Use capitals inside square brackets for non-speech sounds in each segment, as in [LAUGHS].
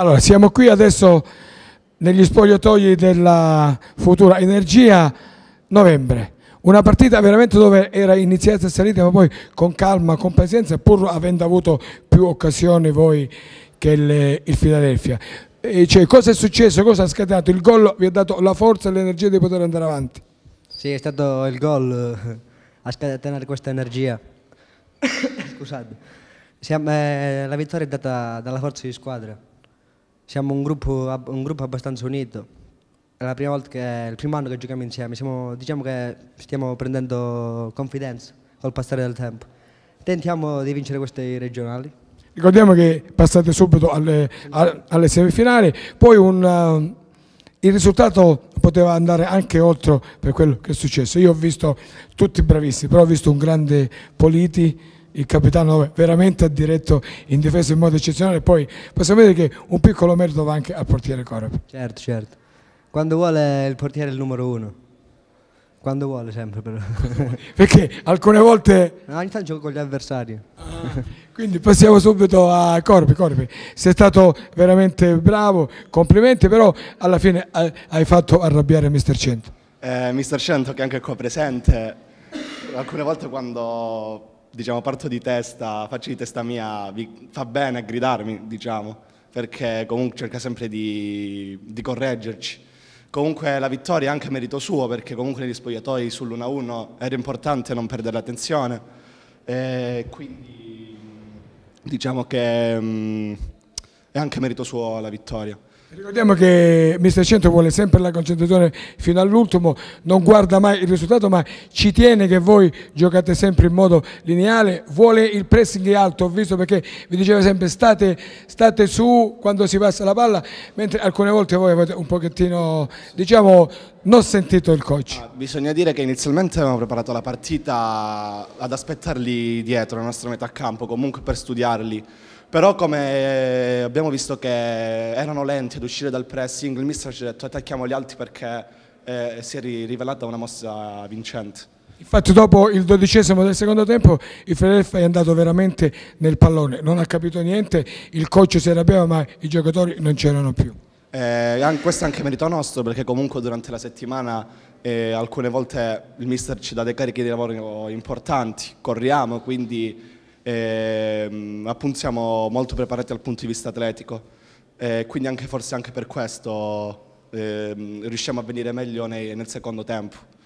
Allora, siamo qui adesso negli spogliatoi della Futura Energia, novembre. Una partita veramente dove era iniziata e salita, ma poi con calma, con pazienza, pur avendo avuto più occasioni voi che il, il Filadelfia. Cioè, cosa è successo? Cosa ha scatenato? Il gol vi ha dato la forza e l'energia di poter andare avanti? Sì, è stato il gol eh, a scatenare questa energia. [COUGHS] Scusate. Siamo, eh, la vittoria è data dalla forza di squadra siamo un gruppo, un gruppo abbastanza unito. È la prima volta che, il primo anno che giochiamo insieme, siamo, diciamo che stiamo prendendo confidenza col passare del tempo. Tentiamo di vincere questi regionali. Ricordiamo che passate subito alle, alle semifinali, poi un, eh, il risultato poteva andare anche oltre per quello che è successo. Io ho visto tutti bravissimi, però ho visto un grande Politi, il capitano veramente ha diretto in difesa in modo eccezionale, poi possiamo vedere che un piccolo merito va anche al portiere Corab. Certo, certo. Quando vuole il portiere è il numero uno. Quando vuole sempre però. [LAUGHS] Perché alcune volte... No, ogni tanto gioco con gli avversari. Ah, quindi passiamo subito a Corpi. Corpi, sei stato veramente bravo, complimenti, però alla fine hai fatto arrabbiare Mister Cento. Eh, Mister Cento che è anche qua presente, alcune volte quando diciamo, parto di testa, faccio di testa mia, vi, fa bene a gridarmi, diciamo, perché comunque cerca sempre di, di correggerci. Comunque la vittoria è anche merito suo, perché comunque negli spogliatoi sull'1-1 era importante non perdere l'attenzione. quindi diciamo che mh, mm, è anche merito suo la vittoria. Ricordiamo che Mister Centro vuole sempre la concentrazione fino all'ultimo, non guarda mai il risultato ma ci tiene che voi giocate sempre in modo lineale, vuole il pressing alto, ho visto perché vi diceva sempre state, state su quando si passa la palla, mentre alcune volte voi avete un pochettino, diciamo, non sentito il coach. Ah, bisogna dire che inizialmente avevamo preparato la partita ad aspettarli dietro, la nostra metà campo, comunque per studiarli però come eh, abbiamo visto che erano lenti ad uscire dal pressing, il mister ci ha detto attacchiamo gli altri perché eh, si è rivelata una mossa vincente. Infatti dopo il dodicesimo del secondo tempo il Filadelfia è andato veramente nel pallone, non ha capito niente, il coach si arrabbiava ma i giocatori non c'erano più. Eh, questo è anche merito nostro perché comunque durante la settimana eh, alcune volte il mister ci dà dei carichi di lavoro importanti, corriamo quindi e, ehm, appunto siamo molto preparati dal punto di vista atletico, e eh, quindi anche, forse anche per questo eh, riusciamo a venire meglio nei, nel secondo tempo.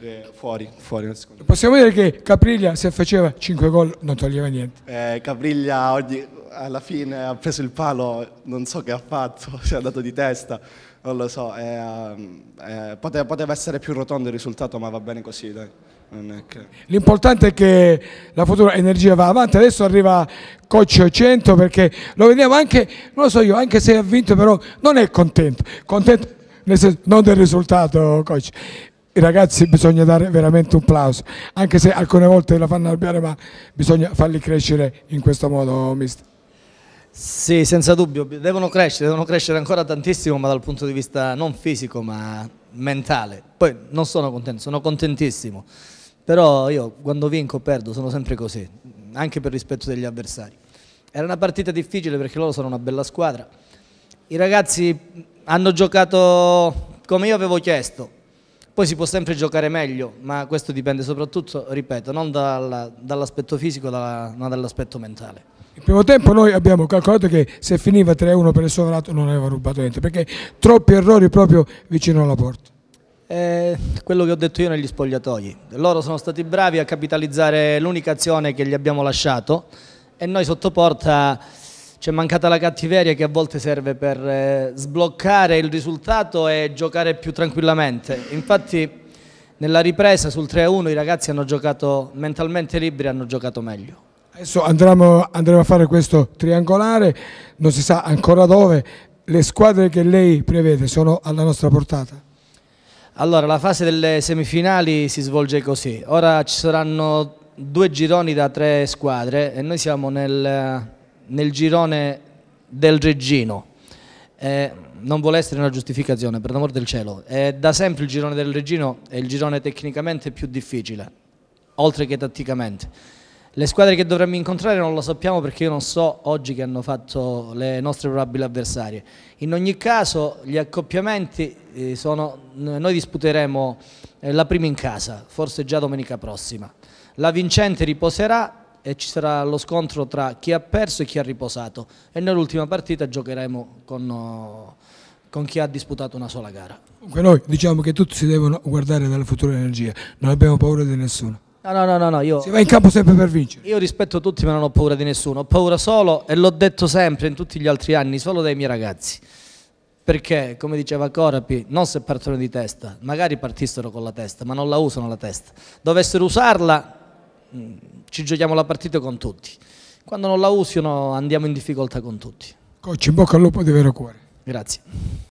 Eh, fuori, fuori nel secondo Possiamo tempo. dire che Capriglia se faceva 5 gol non toglieva niente. Eh, Capriglia oggi, alla fine ha preso il palo, non so che ha fatto, [LAUGHS] si è andato di testa non lo so, è, um, è, poteva, poteva, essere più rotondo il risultato, ma va bene così. Che... L'importante è che la futura energia va avanti, adesso arriva Coach 100 perché lo vediamo anche, non lo so io, anche se ha vinto però non è contento, contento senso, non del risultato Coach. I ragazzi bisogna dare veramente un plauso, anche se alcune volte la fanno arrabbiare, ma bisogna farli crescere in questo modo, mister. Sì, senza dubbio, devono crescere, devono crescere ancora tantissimo, ma dal punto di vista non fisico, ma mentale. Poi non sono contento, sono contentissimo, però io quando vinco perdo, sono sempre così, anche per rispetto degli avversari. Era una partita difficile perché loro sono una bella squadra. I ragazzi hanno giocato come io avevo chiesto, poi si può sempre giocare meglio, ma questo dipende soprattutto, ripeto, non dall'aspetto fisico, ma dall'aspetto mentale. Il primo tempo noi abbiamo calcolato che se finiva 3-1 per il Sovrato non aveva rubato niente, perché troppi errori proprio vicino alla porta. Eh, quello che ho detto io negli spogliatoi. Loro sono stati bravi a capitalizzare l'unica azione che gli abbiamo lasciato e noi sotto porta ci è mancata la cattiveria che a volte serve per eh, sbloccare il risultato e giocare più tranquillamente. Infatti nella ripresa sul 3-1 i ragazzi hanno giocato mentalmente liberi, e hanno giocato meglio. Adesso andremo, andremo a fare questo triangolare, non si sa ancora dove, le squadre che lei prevede sono alla nostra portata? Allora, la fase delle semifinali si svolge così. Ora ci saranno due gironi da tre squadre e noi siamo nel, nel girone del Reggino. Eh, non vuole essere una giustificazione, per l'amor del cielo. è da sempre il girone del Reggino è il girone tecnicamente più difficile, oltre che tatticamente. Le squadre che dovremmo incontrare non lo sappiamo perché io non so oggi che hanno fatto le nostre probabili avversarie. In ogni caso gli accoppiamenti eh, sono, noi disputeremo eh, la prima in casa, forse già domenica prossima. La vincente riposerà e ci sarà lo scontro tra chi ha perso e chi ha riposato e nell'ultima partita giocheremo con, con, chi ha disputato una sola gara. Comunque noi diciamo che tutti si devono guardare dalla futura energia, non abbiamo paura di nessuno. No, no, no, no, no, io... Si va in campo sempre per vincere. Io rispetto tutti ma non ho paura di nessuno, ho paura solo, e l'ho detto sempre in tutti gli altri anni, solo dai miei ragazzi. Perché, come diceva Corapi, non se partono di testa, magari partissero con la testa, ma non la usano la testa. Dovessero usarla, mm, ci giochiamo la partita con tutti. Quando non la usano andiamo in difficoltà con tutti. Coach, in bocca al lupo di vero cuore. Grazie.